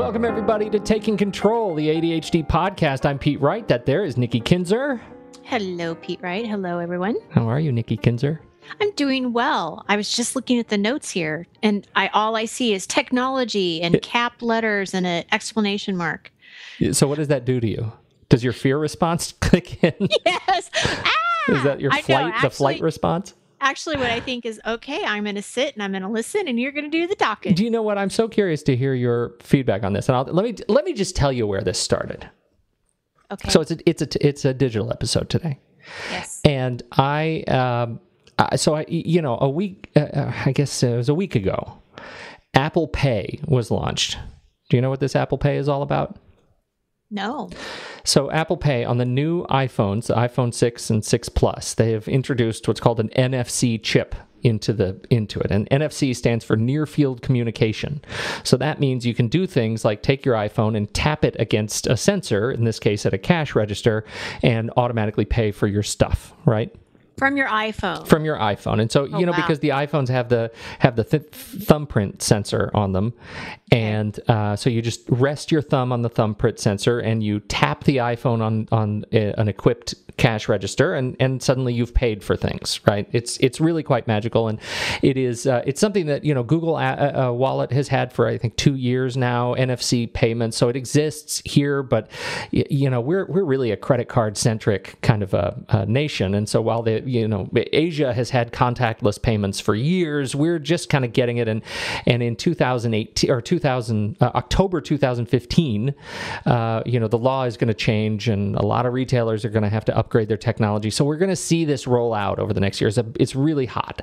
Welcome, everybody, to Taking Control, the ADHD podcast. I'm Pete Wright. That there is Nikki Kinzer. Hello, Pete Wright. Hello, everyone. How are you, Nikki Kinzer? I'm doing well. I was just looking at the notes here, and I all I see is technology and it, cap letters and an explanation mark. So, what does that do to you? Does your fear response click in? Yes. Ah, is that your ah, flight? Know, actually, the flight response? actually what I think is okay, I'm going to sit and I'm going to listen and you're going to do the talking. Do you know what? I'm so curious to hear your feedback on this. And I'll, let me let me just tell you where this started. Okay. So it's a, it's a it's a digital episode today. Yes. And I um I, so I you know, a week uh, uh, I guess it was a week ago Apple Pay was launched. Do you know what this Apple Pay is all about? No. So Apple Pay on the new iPhones, the iPhone 6 and 6 Plus, they have introduced what's called an NFC chip into the into it and NFC stands for near field communication. So that means you can do things like take your iPhone and tap it against a sensor in this case at a cash register and automatically pay for your stuff, right? from your iPhone. From your iPhone, and so oh, you know wow. because the iPhones have the have the th- thumbprint sensor on them, and uh, so you just rest your thumb on the thumbprint sensor and you tap the iPhone on on a, eh, an equipped cash register, and and suddenly you've paid for things. Right? It's it's really quite magical, and it is uh, it's something that you know Google a- uh, a uh, uh, Wallet has had for I think two years now NFC payments, so it exists here, but you know we're we're really a credit card centric kind of a, a nation, and so while the you know, Asia has had contactless payments for years. We're just kind of getting it. And, and in 2018 or 2000, uh, October 2015, uh, you know, the law is going to change and a lot of retailers are going to have to upgrade their technology. So we're going to see this roll out over the next years. It's, it's, really hot.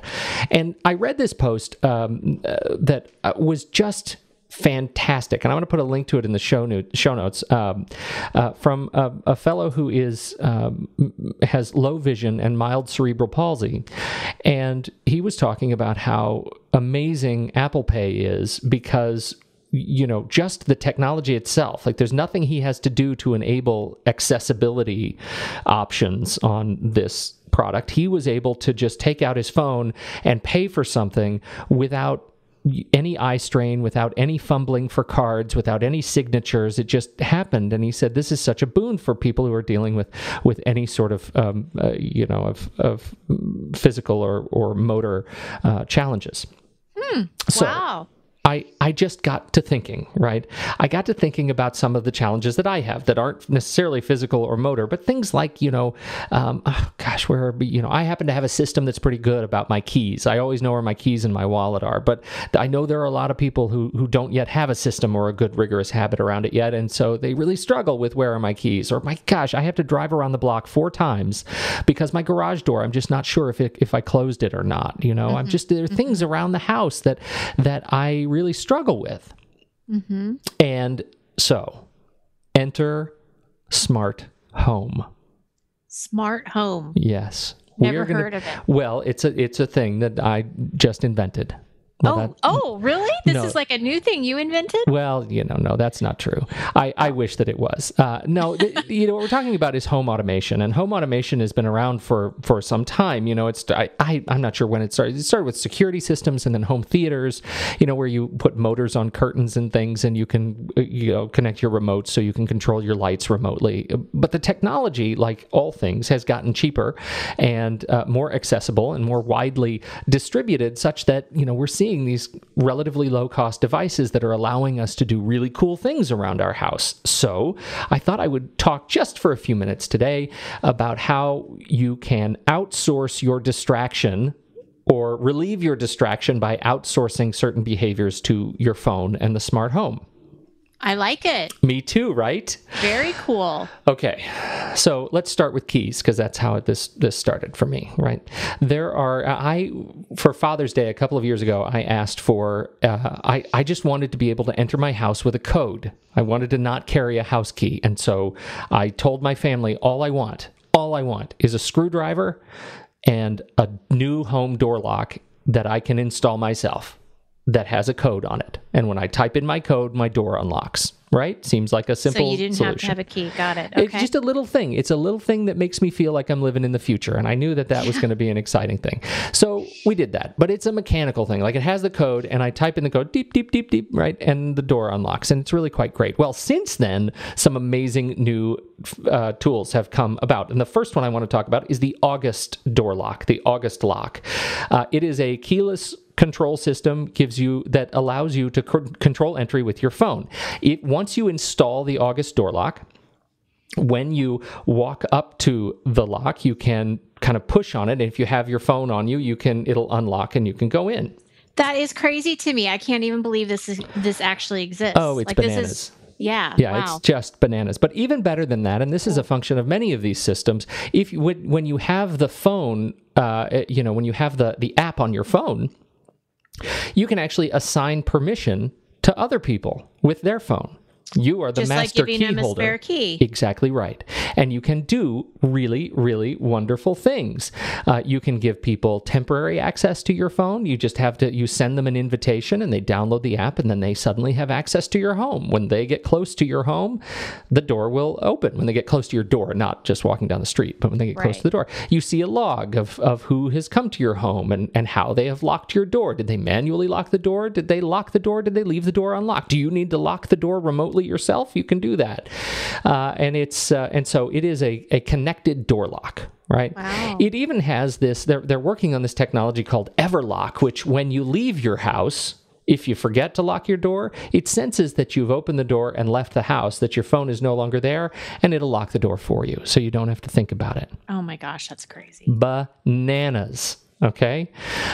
And I read this post um, uh, that uh, was just fantastic. And I'm going to put a link to it in the show, no- show notes um, uh, from a, a, fellow who is um, has low vision and mild cerebral palsy. And he was talking about how amazing Apple Pay is because you know just the technology itself like there's nothing he has to do to enable accessibility options on this product he was able to just take out his phone and pay for something without any eye strain, without any fumbling for cards, without any signatures. It just happened. And he said, "This is such a boon for people who are dealing with with any sort of um, uh, you know of of physical or or motor uh, challenges." Hmm. So, wow. I, I just got to thinking, right? I got to thinking about some of the challenges that I have that aren't necessarily physical or motor, but things like, you know, um, oh gosh, where, you know, I happen to have a system that's pretty good about my keys. I always know where my keys and my wallet are, but I know there are a lot of people who, who don't yet have a system or a good rigorous habit around it yet. And so they really struggle with where are my keys? Or my gosh, I have to drive around the block four times because my garage door, I'm just not sure if, it, if I closed it or not. You know, mm-hmm. I'm just, there are mm-hmm. things around the house that, that I really really struggle with. Mm-hmm. And so enter smart home. Smart home. Yes. Never gonna, heard of it. Well, it's a it's a thing that I just invented. Well, oh, that, oh, really? This no. is like a new thing you invented? Well, you know, no, that's not true. I, I wish that it was. Uh, no, th- you know, what we're talking about is home automation, and home automation has been around for for some time. You know, it's I, I am not sure when it started. It started with security systems, and then home theaters. You know, where you put motors on curtains and things, and you can uh, you know connect your remote so you can control your lights remotely. But the technology, like all things, has gotten cheaper and uh, more accessible and more widely distributed, such that you know we're seeing seeing these relatively low cost devices that are allowing us to do really cool things around our house. So I thought I would talk just for a few minutes today about how you can outsource your distraction or relieve your distraction by outsourcing certain behaviors to your phone and the smart home. I like it. Me too, right? Very cool. Okay. So let's start with keys because that's how this this started for me, right? There are I for Father's Day a couple of years ago, I asked for uh, I I just wanted to be able to enter my house with a code. I wanted to not carry a house key, and so I told my family all I want, all I want is a screwdriver and a new home door lock that I can install myself that has a code on it. And when I type in my code, my door unlocks. Right? Seems like a simple. So you didn't solution. have to have a key. Got it. Okay. It's just a little thing. It's a little thing that makes me feel like I'm living in the future, and I knew that that was going to be an exciting thing. So we did that, but it's a mechanical thing. Like it has the code, and I type in the code, deep, deep, deep, deep, right, and the door unlocks, and it's really quite great. Well, since then, some amazing new uh, tools have come about, and the first one I want to talk about is the August door lock, the August lock. Uh, it is a keyless control system gives you that allows you to c- control entry with your phone. It once you install the August door lock, when you walk up to the lock, you can kind of push on it and if you have your phone on you, you can it'll unlock and you can go in. That is crazy to me. I can't even believe this is this actually exists. Oh, it's like, bananas. This is yeah. Yeah, wow. it's just bananas. But even better than that, and this is a function of many of these systems, if you, when you have the phone, uh, you know, when you have the, the app on your phone, you can actually assign permission to other people with their phone. You are the Just master like giving key a Spare key. Exactly right. And you can do really, really wonderful things. Uh, you can give people temporary access to your phone. You just have to you send them an invitation and they download the app and then they suddenly have access to your home. When they get close to your home, the door will open. When they get close to your door, not just walking down the street, but when they get right. close to the door, you see a log of, of who has come to your home and, and how they have locked your door. Did they manually lock the door? Did they lock the door? Did they leave the door unlocked? Do you need to lock the door remotely? remotely yourself, you can do that. Uh, and it's uh, and so it is a, a connected door lock right? Wow. It even has this, they're, they're working on this technology called Everlock, which when you leave your house, if you forget to lock your door, it senses that you've opened the door and left the house, that your phone is no longer there, and it'll lock the door for you. So you don't have to think about it. Oh my gosh, that's crazy. Bananas. Okay.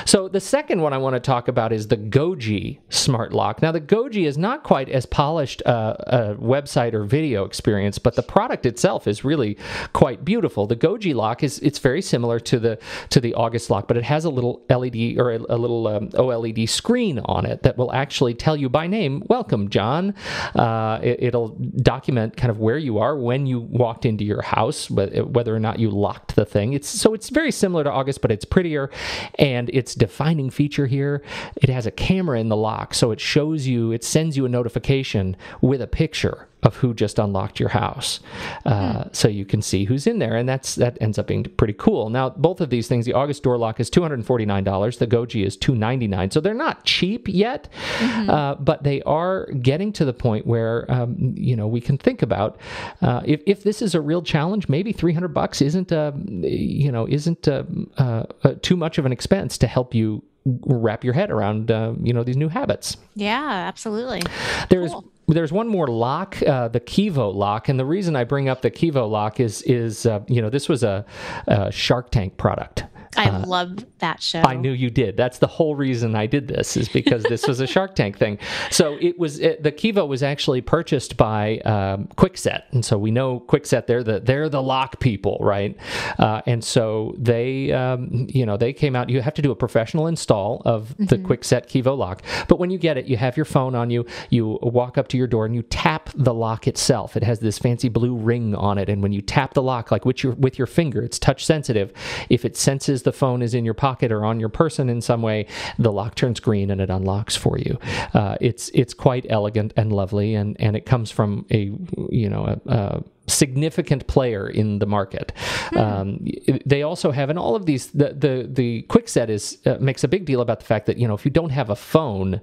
So the second one I want to talk about is the Goji smart lock. Now, the Goji is not quite as polished uh, a website or video experience, but the product itself is really quite beautiful. The Goji lock is it's very similar to the to the August lock, but it has a little LED or a, a little um, OLED screen on it that will actually tell you by name, "Welcome, John." Uh, it, will document kind of where you are when you walked into your house, whether or not you locked the thing. It's so it's very similar to August, but it's prettier and its defining feature here, it has a camera in the lock, so it shows you, it sends you a notification with a picture of who just unlocked your house uh, mm. so you can see who's in there and that's that ends up being pretty cool now both of these things the august door lock is $249 the goji is $299 so they're not cheap yet mm-hmm. uh, but they are getting to the point where um, you know we can think about uh, if, if this is a real challenge maybe 300 bucks isn't a, uh, you know isn't a, uh, a, uh, too much of an expense to help you wrap your head around uh, you know these new habits yeah absolutely There's cool there's one more lock, uh, the Kivo lock, and the reason I bring up the Kivo lock is is uh, you know this was a, a Shark Tank product I uh, love that show. I knew you did. That's the whole reason I did this is because this was a Shark Tank thing. So it was it, the Kiva was actually purchased by um, Quickset, and so we know Quickset. They're the they're the lock people, right? Uh, and so they um, you know they came out. You have to do a professional install of the mm-hmm. Quickset Kivo lock, but when you get it, you have your phone on you. You walk up to your door and you tap the lock itself. It has this fancy blue ring on it, and when you tap the lock like with your with your finger, it's touch sensitive. If it senses the phone is in your pocket or on your person in some way, the lock turns green and it unlocks for you. Uh, it's it's quite elegant and lovely, and and it comes from a you know a, a significant player in the market. Hmm. Um, they also have, and all of these, the the, the QuickSet is uh, makes a big deal about the fact that you know if you don't have a phone,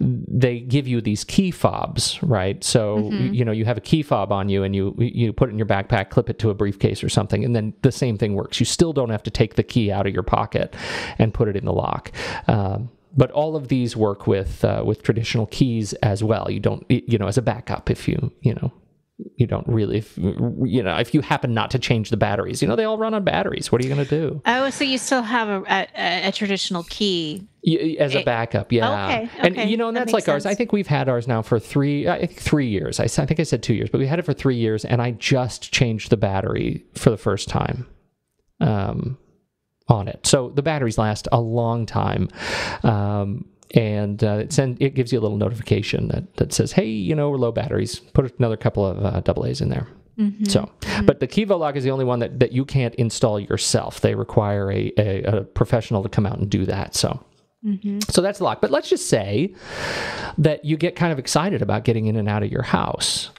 they give you these key fobs, right? So mm-hmm. you know you have a key fob on you, and you you put it in your backpack, clip it to a briefcase or something, and then the same thing works. You still don't have to take the key out of your pocket and put it in the lock. Um, but all of these work with uh, with traditional keys as well. You don't, you know, as a backup if you, you know, you don't really you know if you happen not to change the batteries you know they all run on batteries what are you going to do oh so you still have a, a, a traditional key as a backup yeah okay, okay. and you know and that's that like sense. ours i think we've had ours now for three i think three years I, I think i said two years but we had it for three years and i just changed the battery for the first time um on it so the batteries last a long time um and uh, it send it gives you a little notification that that says, "Hey, you know, we're low batteries. Put another couple of uh, double A's in there." Mm-hmm. So, mm-hmm. but the Kivo lock is the only one that, that you can't install yourself. They require a, a, a professional to come out and do that. So, mm-hmm. so that's lock. But let's just say that you get kind of excited about getting in and out of your house,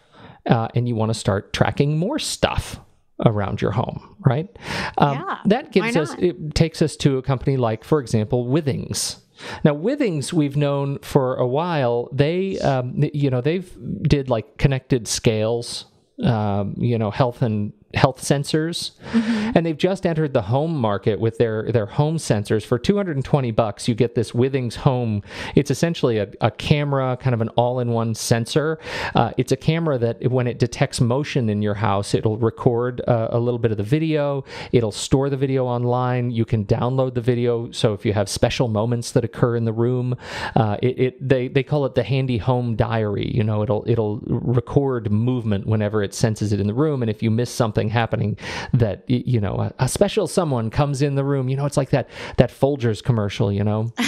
uh, and you want to start tracking more stuff around your home, right? Um, yeah, that gives us it takes us to a company like, for example, Withings. Now, Withings, we've known for a while. They, um, you know, they've did like connected scales, um, you know, health and health sensors, mm-hmm. and they've just entered the home market with their their home sensors for 220 bucks. You get this Withings Home. It's essentially a, a camera, kind of an all-in-one sensor. Uh, it's a camera that when it detects motion in your house, it'll record uh, a little bit of the video. It'll store the video online. You can download the video. So if you have special moments that occur in the room, uh, it, it they they call it the handy home diary. You know, it'll it'll record movement whenever it senses it in the room, and if you miss something something happening that you know a, a special someone comes in the room. You know, it's like that that Folgers commercial. You know.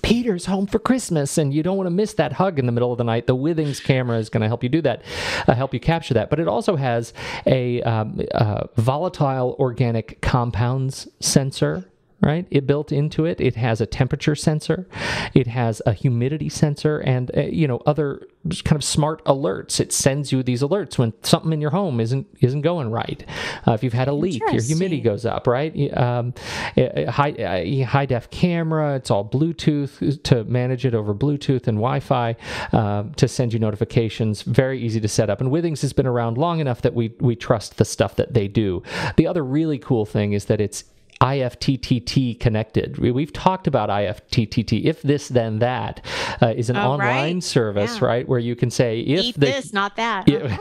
Peter's home for Christmas, and you don't want to miss that hug in the middle of the night. The Withings camera is going to help you do that, uh, help you capture that. But it also has a um, uh, volatile organic compounds sensor right? It built into it. It has a temperature sensor, it has a humidity sensor, and uh, you know other kind of smart alerts. It sends you these alerts when something in your home isn't isn't going right. Uh, if you've had a leak, your humidity goes up, right? Um, eh, eh, high eh, high def camera. It's all Bluetooth uh, to manage it over Bluetooth and Wi-Fi uh, to send you notifications. Very easy to set up. And Withings has been around long enough that we we trust the stuff that they do. The other really cool thing is that it's IFTTT connected. We, have talked about IFTTT, if this then that, uh, is an oh, online right. service, yeah. right, where you can say if Eat the, this, not that, if,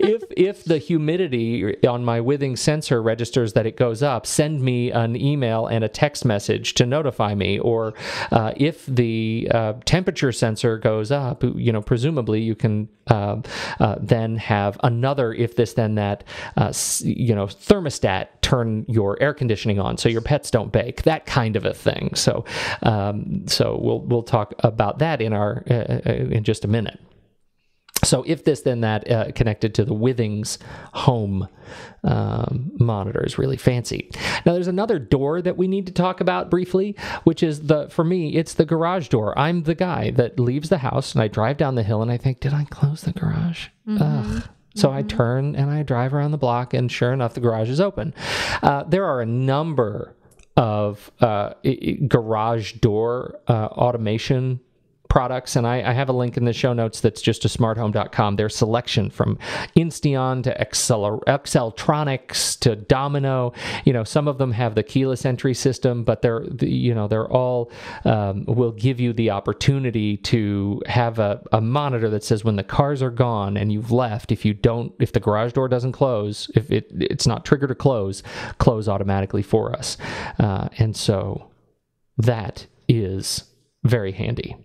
if if the humidity on my withing sensor registers that it goes up, send me an email and a text message to notify me. Or uh, if the uh, temperature sensor goes up, you know, presumably you can uh, uh, then have another if this then that, uh, you know, thermostat turn your air conditioning on so your pets don't bake that kind of a thing so um, so we'll we'll talk about that in our uh, uh, in just a minute so if this then that uh, connected to the Withings home um, monitor is really fancy. Now there's another door that we need to talk about briefly, which is the for me it's the garage door. I'm the guy that leaves the house and I drive down the hill and I think, did I close the garage? Mm-hmm. Ugh. So mm-hmm. I turn and I drive around the block, and sure enough, the garage is open. Uh, there are a number of uh, garage door uh, automation products, and I, I have a link in the show notes that's just to smarthome.com. Their selection from Insteon to Exceltronics to Domino. You know, some of them have the keyless entry system, but they're you know they're all um, will give you the opportunity to have a, a monitor that says when the cars are gone and you've left, if you don't, if the garage door doesn't close, if it it's not triggered to close, close automatically for us. Uh, and so that is very handy.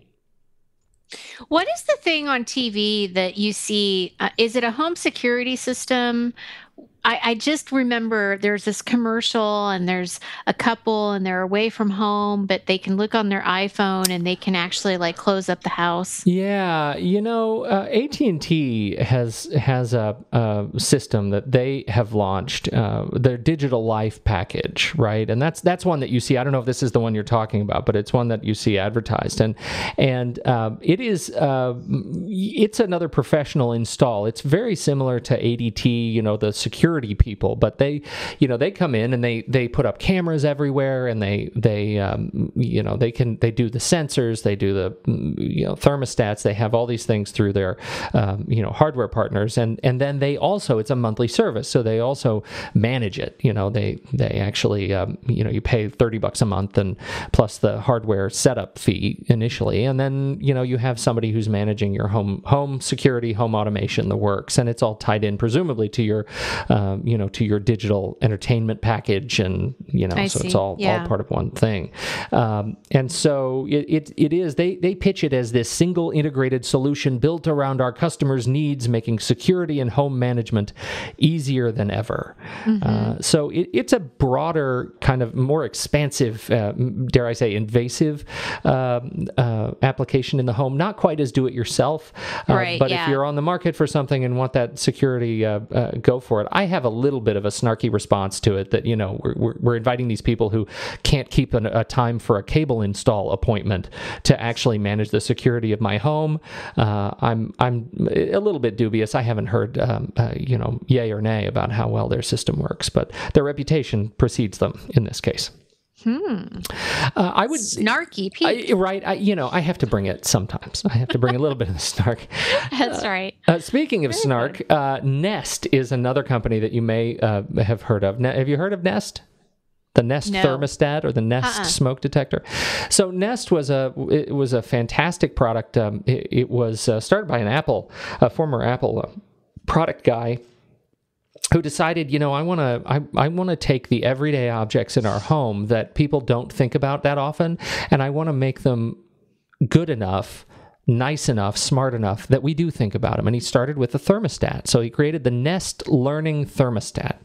What is the thing on TV that you see? Uh, is it a home security system I, I, just remember there's this commercial and there's a couple and they're away from home, but they can look on their iPhone and they can actually like close up the house. Yeah, you know, uh, AT and T has has a, a, system that they have launched uh, their digital life package, right? And that's that's one that you see. I don't know if this is the one you're talking about, but it's one that you see advertised, and and uh, it is uh, it's another professional install. It's very similar to ADT, you know, the security security people, but they, you know, they come in and they they put up cameras everywhere, and they they um, you know they can they do the sensors, they do the mm, you know thermostats, they have all these things through their um, you know hardware partners, and and then they also it's a monthly service, so they also manage it. You know, they they actually um, you know you pay thirty bucks a month and plus the hardware setup fee initially, and then you know you have somebody who's managing your home home security, home automation, the works, and it's all tied in presumably to your uh, um, you know, to your digital entertainment package, and you know, I so see. it's all yeah. all part of one thing. Um, and so it, it, it is they they pitch it as this single integrated solution built around our customers' needs, making security and home management easier than ever. Mm-hmm. Uh, so it, it's a broader kind of more expansive, uh, dare I say, invasive um, uh, application in the home. Not quite as do it yourself, uh, right, but yeah. if you're on the market for something and want that security, uh, uh, go for it. I have a little bit of a snarky response to it that you know we're, we're inviting these people who can't keep an, a time for a cable install appointment to actually manage the security of my home. Uh, I'm I'm a little bit dubious. I haven't heard um, uh, you know yay or nay about how well their system works, but their reputation precedes them in this case. Hmm. Uh, I would snarky peak. I, right? I, you know, I have to bring it sometimes. I have to bring a little bit of the snark. That's uh, right. Uh, speaking of Very snark, uh, Nest is another company that you may uh, have heard of. Now, have you heard of Nest? the Nest no. thermostat or the Nest uh-uh. smoke detector. So Nest was a it was a fantastic product. Um, it, it, was uh, started by an Apple, a former Apple uh, product guy who decided, you know, I want to I, I want to take the everyday objects in our home that people don't think about that often and I want to make them good enough nice enough, smart enough that we do think about them. And he started with a thermostat. So he created the Nest Learning Thermostat.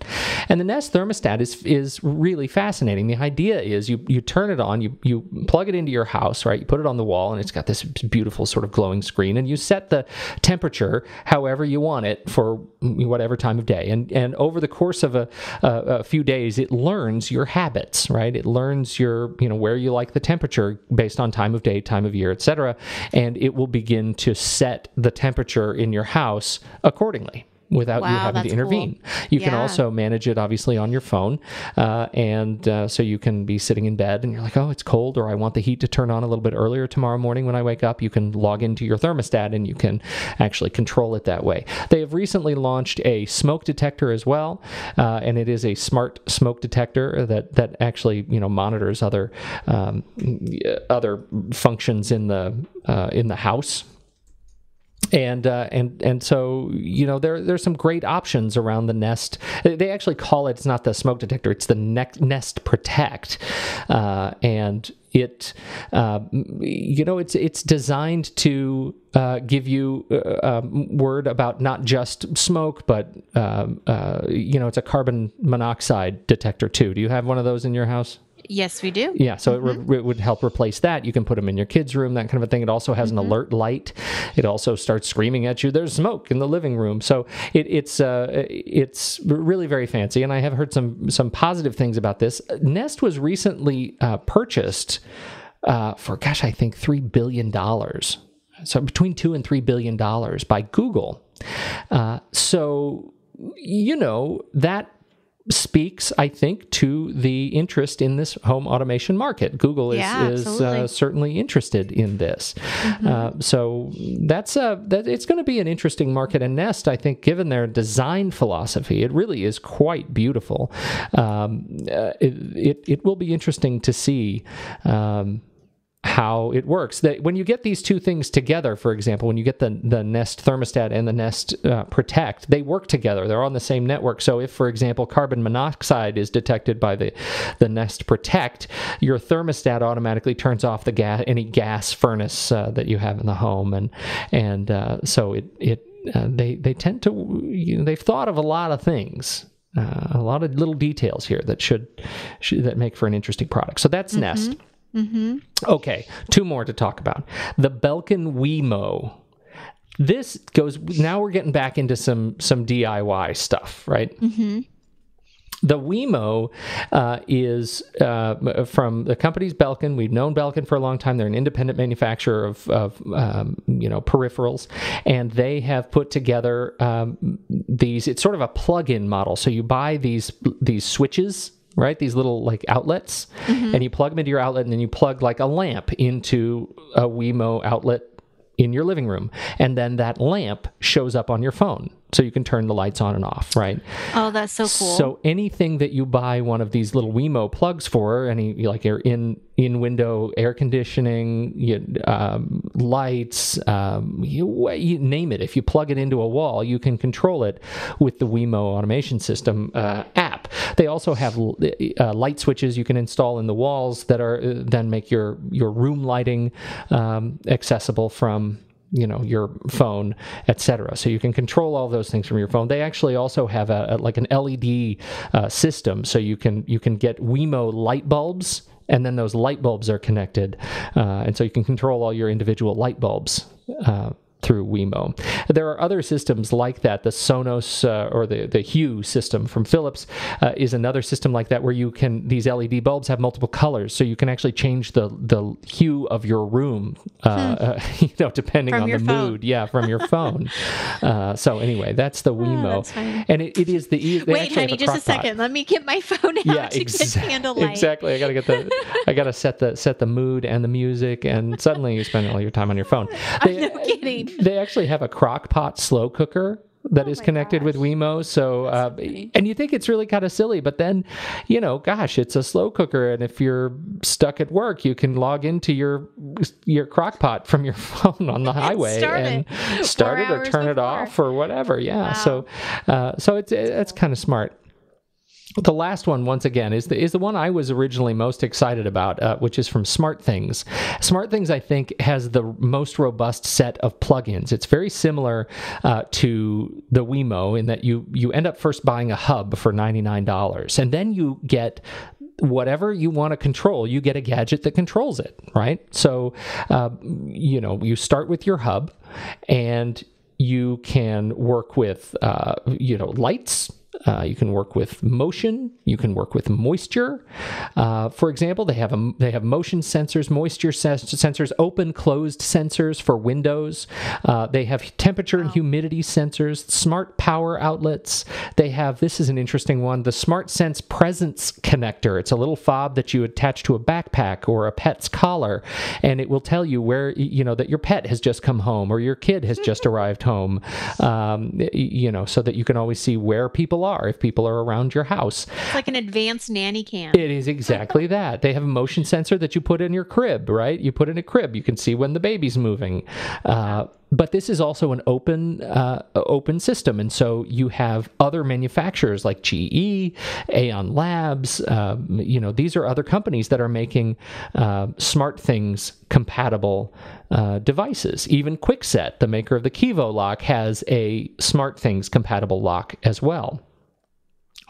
And the Nest Thermostat is is really fascinating. The idea is you you turn it on, you you plug it into your house, right? You put it on the wall and it's got this beautiful sort of glowing screen and you set the temperature however you want it for whatever time of day. And and over the course of a, a, a few days it learns your habits, right? It learns your, you know, where you like the temperature based on time of day, time of year, etc. And it will begin to set the temperature in your house accordingly without wow, you having to intervene. Cool. You yeah. can also manage it obviously on your phone, uh, and uh, so you can be sitting in bed and you're like, oh, it's cold, or I want the heat to turn on a little bit earlier tomorrow morning when I wake up. You can log into your thermostat and you can actually control it that way. They have recently launched a smoke detector as well, uh, and it is a smart smoke detector that that actually you know monitors other um, other functions in the uh, in the house and uh, and and so you know there there's some great options around the nest. They actually call it it's not the smoke detector, it's the nest protect, uh, and it uh, you know it's it's designed to uh, give you a, uh, um, word about not just smoke but um, uh, you know it's a carbon monoxide detector too do you have one of those in your house Yes, we do. Yeah, so mm-hmm. it, re- mm-hmm. it, would help replace that. You can put them in your kids' room, that kind of a thing. It also has mm-hmm. an alert light. It also starts screaming at you. There's smoke in the living room. So it, it's uh, it's really very fancy. And I have heard some some positive things about this. Nest was recently uh, purchased uh, for gosh, I think three billion dollars. So between two and three billion dollars by Google. Uh, so you know that speaks, I think, to the interest in this home automation market. Google is, yeah, is uh, certainly interested in this. Mm-hmm. Uh, so that's a that it's going to be an interesting market. And Nest, I think, given their design philosophy, it really is quite beautiful. Um, uh, it, it, it will be interesting to see. Um, how it works. That when you get these two things together, for example, when you get the the Nest thermostat and the Nest uh, Protect, they work together. They're on the same network. So if, for example, carbon monoxide is detected by the the Nest Protect, your thermostat automatically turns off the gas any gas furnace uh, that you have in the home, and and uh, so it it uh, they they tend to you know, they've thought of a lot of things uh, a lot of little details here that should, should, that make for an interesting product. So that's mm-hmm. Nest. Mm-hmm. Okay, two more to talk about. The Belkin Wemo. This goes now we're getting back into some some DIY stuff, right? Mm-hmm. The Wemo uh, is uh, from the company's Belkin. We've known Belkin for a long time. They're an independent manufacturer of, of um, you know peripherals, and they have put together um, these. It's sort of a plug-in model. So you buy these these switches right? These little like outlets, mm-hmm. and you plug them into your outlet, and then you plug like a lamp into a Wemo outlet in your living room, and then that lamp shows up on your phone, so you can turn the lights on and off, right? Oh, that's so cool. So anything that you buy one of these little Wemo plugs for, any like you're in in window air conditioning, you, um, lights, um, you, you, name it. If you plug it into a wall, you can control it with the Wemo automation system uh, app. They also have uh, light switches you can install in the walls that are uh, then make your your room lighting um, accessible from you know your phone etc so you can control all those things from your phone they actually also have a, a like an led uh, system so you can you can get wemo light bulbs and then those light bulbs are connected, uh, and so you can control all your individual light bulbs. Uh, through Wemo. There are other systems like that. The Sonos uh, or the, the Hue system from Philips uh, is another system like that where you can, these LED bulbs have multiple colors, so you can actually change the, the hue of your room, uh, hmm. you know, depending from on the phone. mood. Yeah, from your phone. Uh, so anyway, that's the oh, Wemo. Oh, and it, it is the... Wait, honey, just a second. Pot. Let me get my phone out yeah, to ex- get candlelight. Exactly. I got to get the, I got to set the, set the mood and the music and suddenly you spend all your time on your phone. They, I'm no kidding they actually have a crock pot slow cooker that oh is connected gosh. with Wemo. So, uh, and you think it's really kind of silly, but then, you know, gosh, it's a slow cooker, and if you're stuck at work, you can log into your your crock pot from your phone on the highway and start it, and start it or turn before. it off or whatever. Yeah. Wow. So, uh, so it's it's kind of smart the last one, once again, is the is the one I was originally most excited about, uh, which is from Smart Things. Smart Things, I think, has the most robust set of plugins. It's very similar uh, to the Wemo in that you you end up first buying a hub for ninety nine dollars, and then you get whatever you want to control, you get a gadget that controls it, right? So, uh, you know, you start with your hub, and you can work with uh, you know lights uh, you can work with motion. You can work with moisture. Uh, for example, they have a, they have motion sensors, moisture sensors, open closed sensors for windows. Uh, they have temperature and humidity sensors, smart power outlets. They have this is an interesting one, the Smart Sense Presence connector. It's a little fob that you attach to a backpack or a pet's collar, and it will tell you where you know that your pet has just come home or your kid has just arrived home. Um, you know, so that you can always see where people are if people are around your house. It's like an advanced nanny cam. It is exactly that. They have a motion sensor that you put in your crib, right? You put in a crib, you can see when the baby's moving. Uh, but this is also an open uh, open system, and so you have other manufacturers like GE, Aon Labs. Uh, you know, these are other companies that are making uh, smart things compatible uh, devices. Even Quickset, the maker of the Kivo lock, has a smart things compatible lock as well.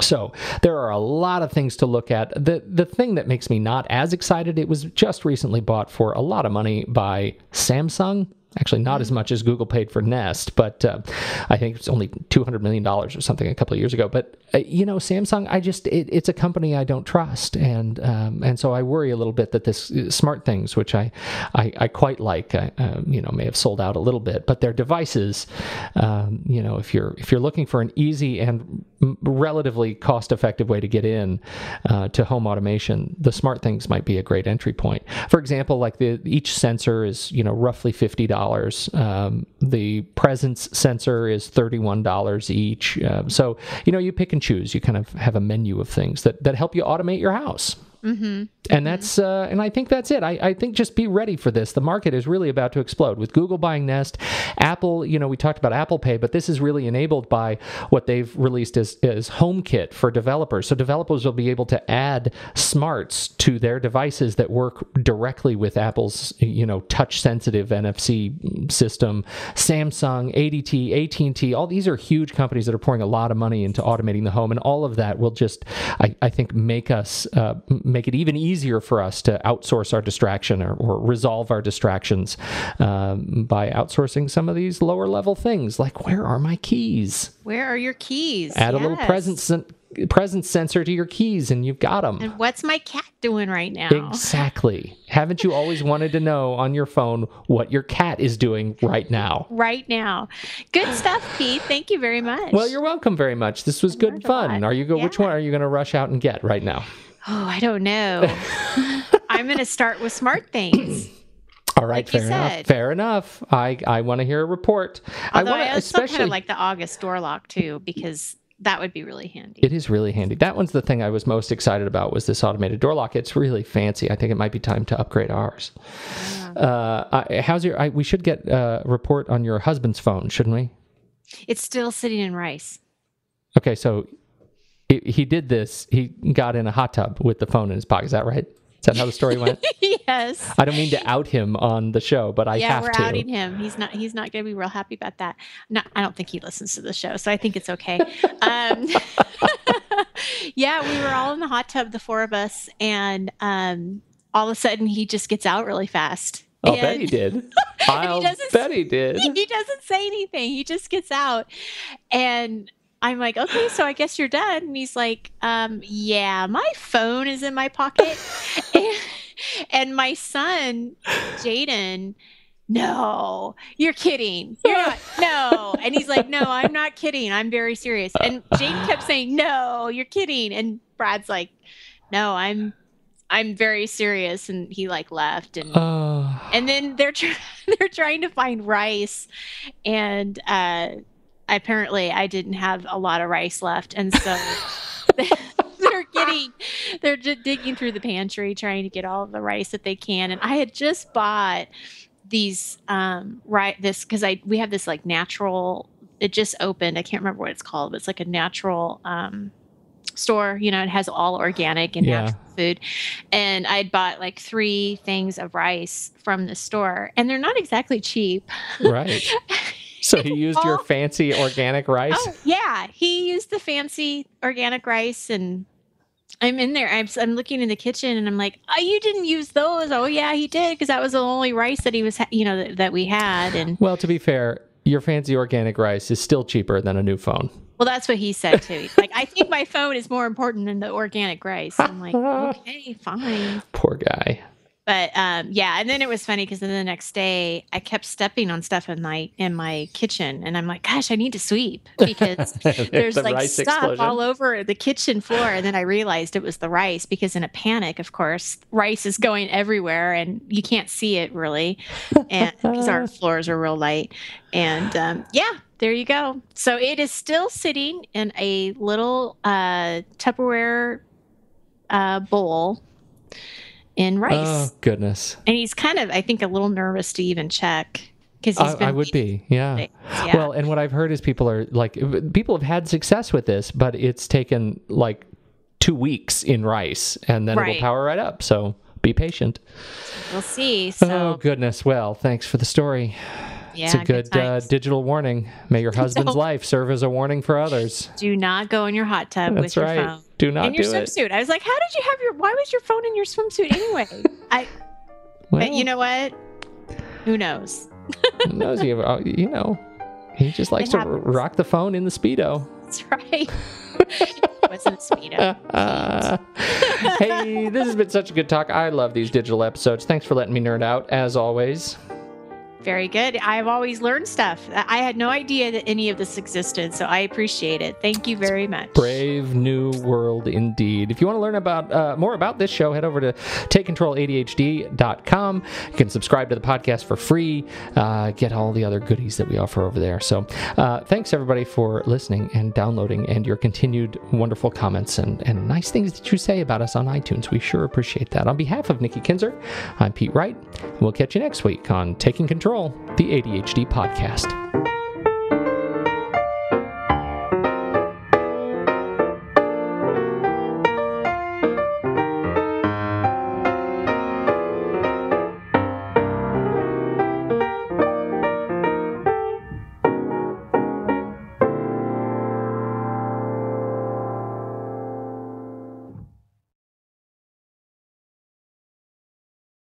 So there are a lot of things to look at. The the thing that makes me not as excited, it was just recently bought for a lot of money by Samsung. Actually, not as mm. much as Google paid for Nest, but uh, I think it's only two hundred million dollars or something a couple of years ago. But uh, you know, Samsung, I just it, it's a company I don't trust, and um, and so I worry a little bit that this uh, smart things, which I I, I quite like, I, uh, um, you know, may have sold out a little bit, but their devices, um, you know, if you're if you're looking for an easy and relatively cost-effective way to get in uh, to home automation, the smart things might be a great entry point. For example, like the each sensor is you know roughly fifty dollars dollars Um, the presence sensor is $31 each. Uh, so, you know, you pick and choose. You kind of have a menu of things that, that help you automate your house. Mm-hmm. And mm-hmm. that's uh, and I think that's it. I, I think just be ready for this. The market is really about to explode with Google buying Nest, Apple. You know, we talked about Apple Pay, but this is really enabled by what they've released as as HomeKit for developers. So developers will be able to add smarts to their devices that work directly with Apple's you know touch sensitive NFC system. Samsung, ADT, AT and T. All these are huge companies that are pouring a lot of money into automating the home, and all of that will just I, I think make us. Uh, make it even easier for us to outsource our distraction or, or resolve our distractions um, by outsourcing some of these lower level things like where are my keys? Where are your keys? Add yes. a little presence presence sensor to your keys and you've got them. And what's my cat doing right now? Exactly. Haven't you always wanted to know on your phone what your cat is doing right now? Right now. Good stuff, Pete. Thank you very much. Well, you're welcome very much. This was I good fun. Are you go yeah. which one are you going to rush out and get right now? Oh, I don't know. I'm going to start with smart things. All right, like fair enough. Said. Fair enough. I I want to hear a report. Although I want to especially kind of like the August door lock too, because that would be really handy. It is really handy. That one's the thing I was most excited about was this automated door lock. It's really fancy. I think it might be time to upgrade ours. Yeah. Uh, how's your? I, we should get a report on your husband's phone, shouldn't we? It's still sitting in rice. Okay, so he, did this. He got in a hot tub with the phone in his pocket. Is that right? Is that how the story went? yes. I don't mean to out him on the show, but I yeah, have we're to. outing him. He's not. He's not going to be real happy about that. I don't think he listens to the show, so I think it's okay. um, yeah, we were all in the hot tub, the four of us, and um, all of a sudden he just gets out really fast. I'll bet he did. I'll he bet he did. He, he doesn't say anything. He just gets out, and I'm like, okay, so I guess you're done. And he's like, um, yeah, my phone is in my pocket. and, and my son, Jaden, no, you're kidding. You're not. No. And he's like, no, I'm not kidding. I'm very serious. And Jaden kept saying, no, you're kidding. And Brad's like, no, I'm I'm very serious and he like left and and then they're tr- they're trying to find rice and uh apparently I didn't have a lot of rice left, and so they're getting they're just digging through the pantry trying to get all the rice that they can. And I had just bought these um right this because I we have this like natural it just opened. I can't remember what it's called, but it's like a natural um store. You know, it has all organic and yeah. natural food. And I'd bought like three things of rice from the store, and they're not exactly cheap. Right. so he used all... your fancy organic oh, rice? Oh, yeah, he used the fancy organic rice and I'm in there. I'm, I'm, looking in the kitchen and I'm like, oh, you didn't use those. Oh, yeah, he did because that was the only rice that he was, ha- you know, that, that we had. And well, to be fair, your fancy organic rice is still cheaper than a new phone. Well, that's what he said too. like, I think my phone is more important than the organic rice. I'm like, okay, fine. Poor guy but um, yeah, and then it was funny because then the next day I kept stepping on stuff in my in my kitchen, and I'm like, "Gosh, I need to sweep because there's the like stuff explosion. all over the kitchen floor." And then I realized it was the rice because in a panic, of course, rice is going everywhere, and you can't see it really, and because our floors are real light. And um, yeah, there you go. So it is still sitting in a little uh, Tupperware uh, bowl in oh, rice. Oh goodness! And he's kind of, I think, a little nervous to even check. I, I, would be yeah. yeah. well and what i've heard is people are like people have had success with this but it's taken like two weeks in rice and then right. it'll power right up so be patient we'll see oh, so. oh goodness well thanks for the story it's a good, good uh, digital warning. May your husband's life serve as a warning for others. Do not go in your hot tub That's with right. your phone. Do not in your do swimsuit. It. I was like, how did you have your? Why was your phone in your swimsuit anyway? I. Well, but you know what? Who knows? who knows? You, uh, you know, he just likes to rock the phone in the speedo. That's right. wasn't speedo. Uh, hey, this has been such a good talk. I love these digital episodes. Thanks for letting me nerd out, as always. Very good. I've always learned stuff. I had no idea that any of this existed, so I appreciate it. Thank you very much. Brave new world indeed. If you want to learn about uh, more about this show, head over to takecontroladhd.com. You can subscribe to the podcast for free, uh, get all the other goodies that we offer over there. So uh, thanks everybody for listening and downloading and your continued wonderful comments and, and nice things that you say about us on iTunes. We sure appreciate that. On behalf of Nikki Kinzer, I'm Pete Wright. We'll catch you next week on Taking Control the ADHD Podcast.